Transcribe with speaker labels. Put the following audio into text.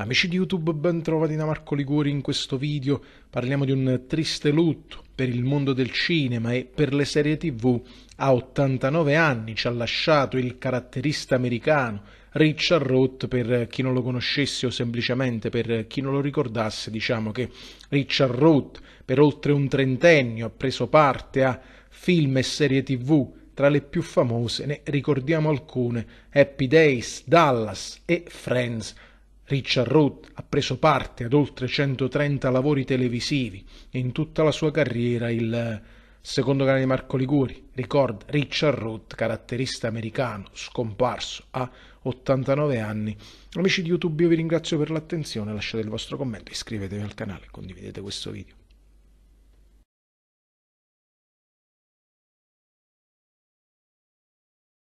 Speaker 1: Amici di YouTube, ben trovati da Marco Liguri in questo video. Parliamo di un triste lutto per il mondo del cinema e per le serie tv. A 89 anni ci ha lasciato il caratterista americano Richard Roth, per chi non lo conoscesse o semplicemente per chi non lo ricordasse, diciamo che Richard Roth per oltre un trentennio ha preso parte a film e serie tv tra le più famose ne ricordiamo alcune, Happy Days, Dallas e Friends. Richard Roth ha preso parte ad oltre 130 lavori televisivi e in tutta la sua carriera il secondo canale di Marco Liguri ricorda Richard Roth, caratterista americano, scomparso a 89 anni. Amici di YouTube io vi ringrazio per l'attenzione, lasciate il vostro commento, iscrivetevi al canale, e condividete questo video.